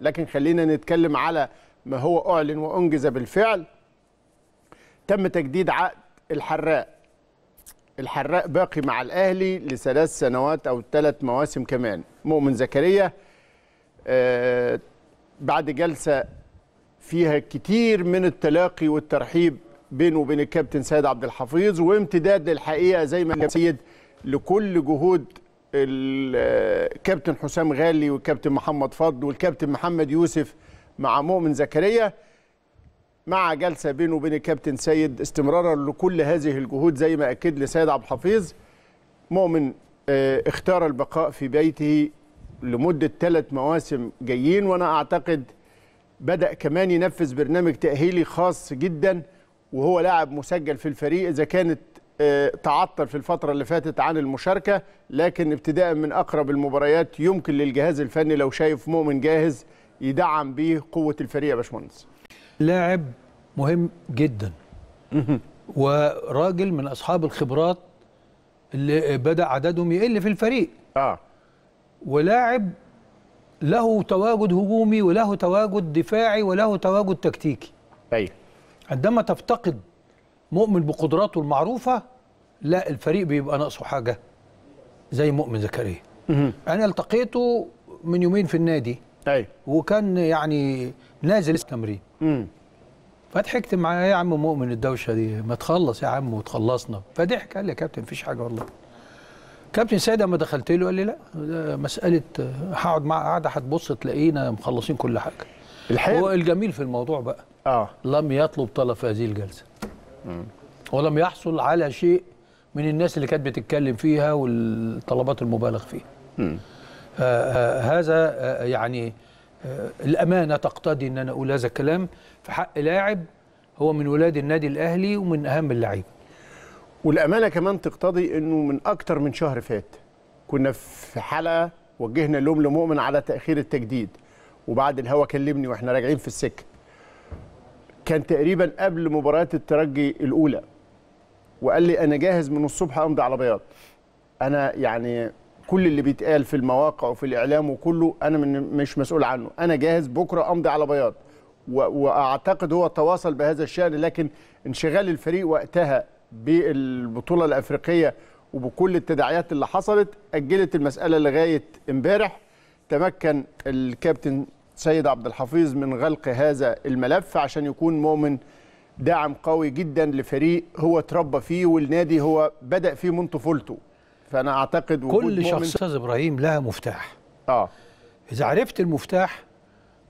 لكن خلينا نتكلم على ما هو أعلن وأنجز بالفعل تم تجديد عقد الحراق الحراق باقي مع الأهلي لثلاث سنوات أو ثلاث مواسم كمان مؤمن زكريا آه، بعد جلسة فيها كتير من التلاقي والترحيب بينه وبين الكابتن سيد عبد الحفيظ وامتداد للحقيقة زي ما سيد لكل جهود الكابتن حسام غالي والكابتن محمد فضل والكابتن محمد يوسف مع مؤمن زكريا مع جلسه بينه وبين الكابتن سيد استمرارا لكل هذه الجهود زي ما اكد لي سيد عبد الحفيظ مؤمن آه، اختار البقاء في بيته لمده ثلاث مواسم جايين وانا اعتقد بدا كمان ينفذ برنامج تاهيلي خاص جدا وهو لاعب مسجل في الفريق اذا كانت آه، تعطل في الفترة اللي فاتت عن المشاركة لكن ابتداء من أقرب المباريات يمكن للجهاز الفني لو شايف مؤمن جاهز يدعم بيه قوة الفريق يا باشمهندس لاعب مهم جدا وراجل من أصحاب الخبرات اللي بدأ عددهم يقل في الفريق آه. ولاعب له تواجد هجومي وله تواجد دفاعي وله تواجد تكتيكي أيوه عندما تفتقد مؤمن بقدراته المعروفه لا الفريق بيبقى ناقصه حاجه زي مؤمن زكريا انا التقيته من يومين في النادي ايوه وكان يعني نازل التمرين فضحكت معاه يا عم مؤمن الدوشه دي ما تخلص يا عم وتخلصنا فضحك قال لي يا كابتن مفيش حاجه والله كابتن سيد اما دخلت له قال لي لا مساله هقعد مع قاعده هتبص تلاقينا مخلصين كل حاجه الحقيقه هو الجميل في الموضوع بقى اه لم يطلب طلب في هذه الجلسه ولم يحصل على شيء من الناس اللي كانت بتتكلم فيها والطلبات المبالغ فيها آه،, آه هذا آه يعني آه الأمانة تقتضي أن أنا أقول هذا الكلام في حق لاعب هو من ولاد النادي الأهلي ومن أهم اللعيبة والأمانة كمان تقتضي أنه من أكتر من شهر فات كنا في حلقة وجهنا لوم لمؤمن على تأخير التجديد وبعد الهوا كلمني واحنا راجعين في السكه كان تقريبا قبل مباراه الترجي الاولى وقال لي انا جاهز من الصبح امضي على بياض انا يعني كل اللي بيتقال في المواقع وفي الاعلام وكله انا من مش مسؤول عنه انا جاهز بكره امضي على بياض واعتقد هو تواصل بهذا الشان لكن انشغال الفريق وقتها بالبطوله الافريقيه وبكل التداعيات اللي حصلت اجلت المساله لغايه امبارح تمكن الكابتن سيد عبد الحفيظ من غلق هذا الملف عشان يكون مؤمن دعم قوي جدا لفريق هو اتربى فيه والنادي هو بدأ فيه من طفولته فأنا أعتقد وجود كل شخص أستاذ إبراهيم لها مفتاح آه إذا عرفت المفتاح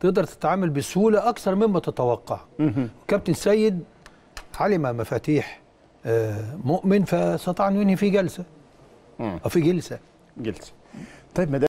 تقدر تتعامل بسهولة أكثر مما تتوقع كابتن سيد علم مفاتيح آه، مؤمن فاستطاع أن ينهي في جلسة أو في جلسة جلسة طيب ما